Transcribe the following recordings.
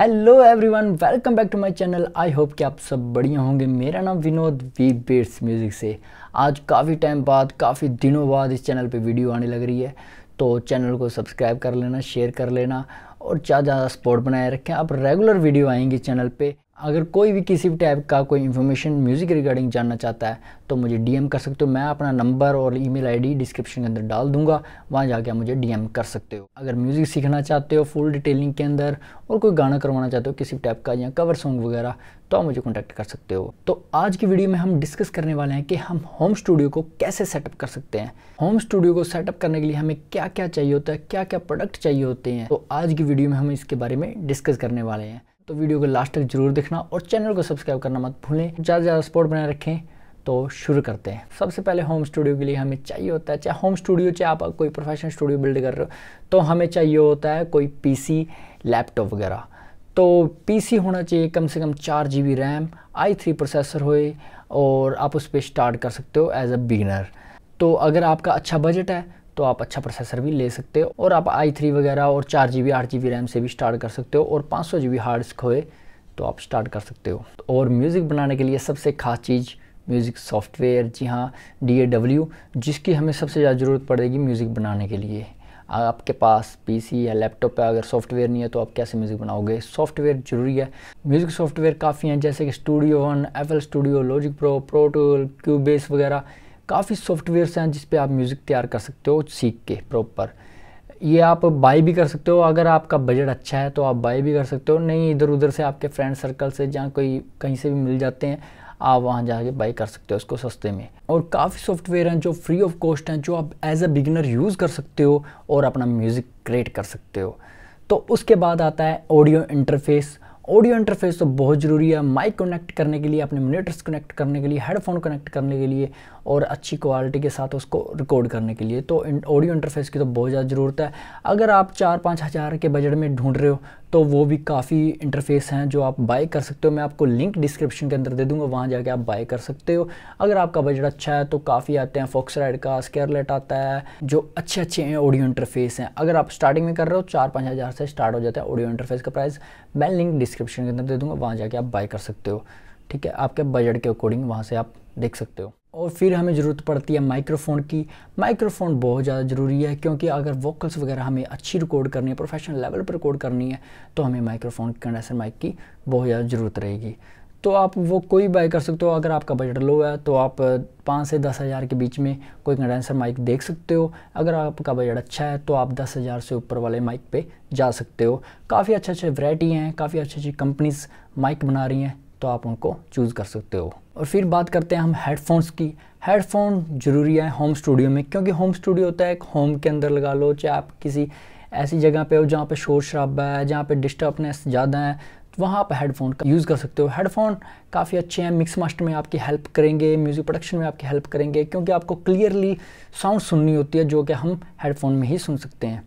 hello everyone welcome back to my channel I hope कि आप सब बढ़िया होंगे मेरा नाम विनोद वी बेट्स म्यूज़िक से आज काफ़ी टाइम बाद काफ़ी दिनों बाद इस चैनल पे वीडियो आने लग रही है तो चैनल को सब्सक्राइब कर लेना शेयर कर लेना और ज़्यादा ज़्यादा सपोर्ट बनाए रखें आप रेगुलर वीडियो आएंगे चैनल पर अगर कोई भी किसी भी टाइप का कोई इन्फॉर्मेशन म्यूज़िक रिगार्डिंग जानना चाहता है तो मुझे डीएम कर सकते हो मैं अपना नंबर और ईमेल आईडी डिस्क्रिप्शन के अंदर डाल दूंगा वहाँ जाके मुझे डीएम कर सकते हो अगर म्यूज़िक सीखना चाहते हो फुल डिटेलिंग के अंदर और कोई गाना करवाना चाहते हो किसी टाइप का या कवर सॉन्ग वगैरह तो आप मुझे कॉन्टैक्ट कर सकते हो तो आज की वीडियो में हम डिस्कस करने वाले हैं कि हम होम स्टूडियो को कैसे सेटअप कर सकते हैं होम स्टूडियो को सेटअप करने के लिए हमें क्या क्या चाहिए होता है क्या क्या प्रोडक्ट चाहिए होते हैं तो आज की वीडियो में हम इसके बारे में डिस्कस करने वाले हैं तो वीडियो को लास्ट तक जरूर देखना और चैनल को सब्सक्राइब करना मत भूलें ज़्यादा से ज़्यादा सपोर्ट बनाए रखें तो शुरू करते हैं सबसे पहले होम स्टूडियो के लिए हमें चाहिए होता है चाहे होम स्टूडियो चाहे आप कोई प्रोफेशनल स्टूडियो बिल्ड कर रहे हो तो हमें चाहिए होता है कोई पी लैपटॉप वगैरह तो पी होना चाहिए कम से कम चार G B RAM I three processor होए और आप उस पर स्टार्ट कर सकते हो एज अ बिगिनर तो अगर आपका अच्छा बजट है तो आप अच्छा प्रोसेसर भी ले सकते हो और आप आई थ्री वगैरह और चार जी बी आठ जी बी रैम से भी स्टार्ट कर सकते हो और पाँच सौ जी बी हार्ड डिस्क होए तो आप स्टार्ट कर सकते हो और म्यूज़िक बनाने के लिए सबसे खास चीज़ म्यूज़िक सॉफ्टवेयर जी हाँ डी ए डब्ल्यू जिसकी हमें सबसे ज़्यादा ज़रूरत पड़ेगी म्यूज़िक बनाने के लिए आपके पास पीसी या लैपटॉप पे अगर सॉफ्टवेयर नहीं है तो आप कैसे म्यूज़िक बनाओगे सॉफ्टवेयर ज़रूरी है म्यूज़िक सॉफ्टवेयर काफ़ी हैं जैसे कि Studio One FL Studio Logic Pro Pro Tool Cubase वगैरह काफ़ी सॉफ्टवेयर्स हैं जिस पे आप म्यूज़िक तैयार कर सकते हो सीख के प्रॉपर ये आप बाई भी कर सकते हो अगर आपका बजट अच्छा है तो आप बाई भी कर सकते हो नहीं इधर उधर से आपके फ्रेंड सर्कल से जहाँ कोई कहीं से भी मिल जाते हैं आप वहाँ जाके बाई कर सकते हो उसको सस्ते में और काफ़ी सॉफ्टवेयर हैं जो फ्री ऑफ कॉस्ट हैं जो आप एज अ बिगिनर यूज़ कर सकते हो और अपना म्यूज़िक क्रिएट कर सकते हो तो उसके बाद आता है ऑडियो इंटरफेस ऑडियो इंटरफेस तो बहुत ज़रूरी है माइक कनेक्ट करने के लिए अपने मोनीटर्स कनेक्ट करने के लिए हेडफोन कनेक्ट करने के लिए और अच्छी क्वालिटी के साथ उसको रिकॉर्ड करने के लिए तो ऑडियो इंटरफेस की तो बहुत ज़्यादा ज़रूरत है अगर आप चार पाँच हज़ार के बजट में ढूंढ रहे हो तो वो भी काफ़ी इंटरफेस हैं जो आप बाय कर सकते हो मैं आपको लिंक डिस्क्रिप्शन के अंदर दे दूंगा वहाँ जाके आप बाय कर सकते हो अगर आपका बजट अच्छा है तो काफ़ी आते हैं फॉक्स राइड का स्केयरलेट आता है जो अच्छे अच्छे हैं ऑडियो इंटरफेस हैं अगर आप स्टार्टिंग में कर रहे हो चार पाँच हज़ार से स्टार्ट हो जाता है ऑडियो इंटरफेस का प्राइस मैं लिंक डिस्क्रिप्शन के अंदर दे दूँगा वहाँ जाके आप बाय कर सकते हो ठीक है आपके बजट के अकॉर्डिंग वहाँ से आप देख सकते हो और फिर हमें ज़रूरत पड़ती है माइक्रोफोन की माइक्रोफोन बहुत ज़्यादा ज़रूरी है क्योंकि अगर वोकल्स वगैरह हमें अच्छी रिकॉर्ड करनी है प्रोफेशनल लेवल पर रिकॉर्ड करनी है तो हमें माइक्रोफोन कंडेंसर माइक की बहुत ज़्यादा ज़रूरत रहेगी तो आप वो कोई बाय कर सकते हो अगर आपका बजट लो है तो आप पाँच से दस हज़ार के बीच में कोई कंडेंसर माइक देख सकते हो अगर आपका बजट अच्छा है तो आप दस हज़ार से ऊपर वाले माइक पे जा सकते हो काफ़ी अच्छे अच्छे वैरायटी हैं काफ़ी अच्छी अच्छी कंपनीज माइक बना रही हैं तो आप उनको चूज़ कर सकते हो और फिर बात करते हैं हम हेडफोन्स की हेडफोन ज़रूरी है होम स्टूडियो में क्योंकि होम स्टूडियो होता है एक होम के अंदर लगा लो चाहे आप किसी ऐसी जगह पे हो जहाँ पे शोर शराबा है जहाँ पे डिस्टर्बनेस ज़्यादा है तो वहाँ आप हेडफोन का यूज़ कर सकते हो हेडफोन काफ़ी अच्छे हैं मिक्स मास्टर में आपकी हेल्प करेंगे म्यूज़िक प्रोडक्शन में आपकी हेल्प करेंगे क्योंकि आपको क्लियरली साउंड सुननी होती है जो कि हम हेडफोन में ही सुन सकते हैं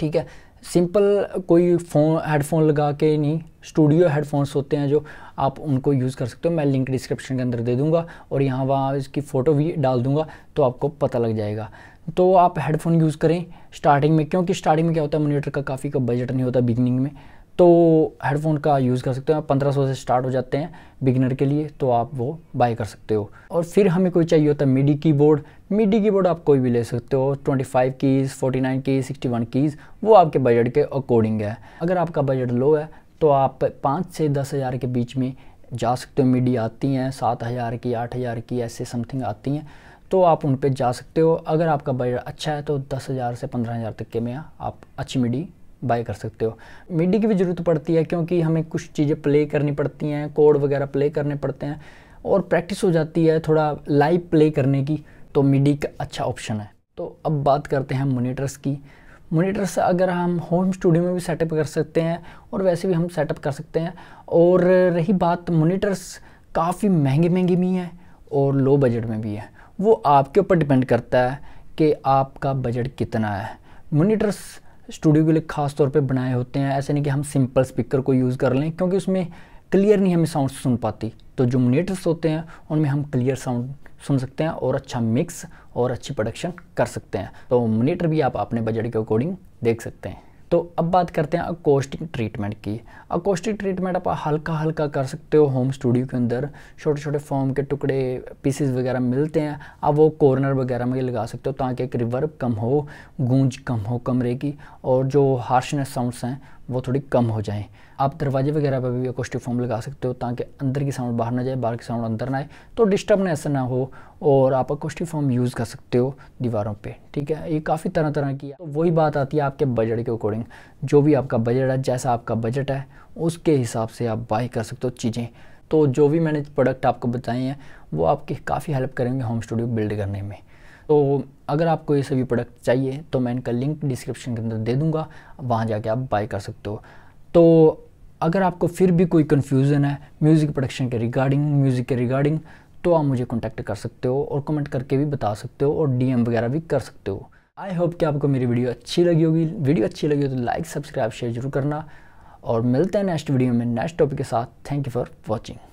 ठीक है सिंपल कोई फ़ोन हेडफोन लगा के नहीं स्टूडियो हेडफोन्स होते हैं जो आप उनको यूज़ कर सकते हो मैं लिंक डिस्क्रिप्शन के अंदर दे दूँगा और यहाँ वहाँ इसकी फ़ोटो भी डाल दूंगा तो आपको पता लग जाएगा तो आप हेडफोन यूज़ करें स्टार्टिंग में क्योंकि स्टार्टिंग में क्या होता है मोनीटर का काफ़ी का बजट नहीं होता बिगनिंग में तो हेडफोन का यूज़ कर सकते हो पंद्रह सौ से स्टार्ट हो जाते हैं बिगिनर के लिए तो आप वो बाय कर सकते हो और फिर हमें कोई चाहिए होता है मीडी कीबोर्ड मीडी कीबोर्ड आप कोई भी ले सकते हो 25 कीज़ 49 कीज़ 61 कीज़ वो आपके बजट के अकॉर्डिंग है अगर आपका बजट लो है तो आप पाँच से दस हज़ार के बीच में जा सकते हो मिडी आती हैं सात हज़ार की आठ हज़ार की ऐसे समथिंग आती हैं तो आप उन पर जा सकते हो अगर आपका बजट अच्छा है तो दस हज़ार से पंद्रह हज़ार तक के में आप अच्छी मिडी बाय कर सकते हो मीडी की भी ज़रूरत पड़ती है क्योंकि हमें कुछ चीज़ें प्ले करनी पड़ती हैं कोड वगैरह प्ले करने पड़ते हैं और प्रैक्टिस हो जाती है थोड़ा लाइव प्ले करने की तो मीडी का अच्छा ऑप्शन है तो अब बात करते हैं मोनीटर्स की मोनीटर्स अगर हम होम स्टूडियो में भी सेटअप कर सकते हैं और वैसे भी हम सेटअप कर सकते हैं और रही बात मोनीटर्स काफ़ी महंगे महंगे भी हैं और लो बजट में भी है वो आपके ऊपर डिपेंड करता है कि आपका बजट कितना है मोनीटर्स स्टूडियो के लिए खास तौर पे बनाए होते हैं ऐसे नहीं कि हम सिंपल स्पीकर को यूज़ कर लें क्योंकि उसमें क्लियर नहीं हमें साउंड सुन पाती तो जो मोनीटर्स होते हैं उनमें हम क्लियर साउंड सुन सकते हैं और अच्छा मिक्स और अच्छी प्रोडक्शन कर सकते हैं तो मोनीटर भी आप अपने बजट के अकॉर्डिंग देख सकते हैं तो अब बात करते हैं अकोस्टिक ट्रीटमेंट की अकोस्टिक ट्रीटमेंट आप हल्का हल्का कर सकते हो होम स्टूडियो के अंदर छोटे छोटे फॉर्म के टुकड़े पीसेस वगैरह मिलते हैं आप वो कॉर्नर वगैरह में लगा सकते हो ताकि एक रिवर्ब कम हो गूंज कम हो कमरे की और जो हार्शनेस साउंड्स हैं वो थोड़ी कम हो जाएँ आप दरवाजे वगैरह पर भी अकोस्टिक फॉर्म लगा सकते हो ताकि अंदर की साउंड बाहर ना जाए बाहर की साउंड अंदर ना आए तो डिस्टर्बनेस ना हो और आप अकोस्टिक फॉर्म यूज़ कर सकते हो दीवारों पे ठीक है ये काफ़ी तरह तरह की तो वही बात आती है आपके बजट के अकॉर्डिंग जो भी आपका बजट है जैसा आपका बजट है उसके हिसाब से आप बाई कर सकते हो चीज़ें तो जो भी मैंने प्रोडक्ट आपको बताए हैं वो आपकी काफ़ी हेल्प करेंगे होम स्टूडियो बिल्ड करने में तो अगर आपको ये सभी प्रोडक्ट चाहिए तो मैं इनका लिंक डिस्क्रिप्शन के अंदर दे दूँगा वहाँ जाके आप बाय कर सकते हो तो अगर आपको फिर भी कोई कन्फ्यूज़न है म्यूज़िक प्रोडक्शन के रिगार्डिंग म्यूज़िक के रिगार्डिंग तो आप मुझे कॉन्टैक्ट कर सकते हो और कमेंट करके भी बता सकते हो और डी वगैरह भी कर सकते हो आई होप कि आपको मेरी वीडियो अच्छी लगी होगी वीडियो अच्छी लगी हो तो लाइक सब्सक्राइब शेयर जरूर करना और मिलते हैं नेक्स्ट वीडियो में नेक्स्ट टॉपिक के साथ थैंक यू फॉर वॉचिंग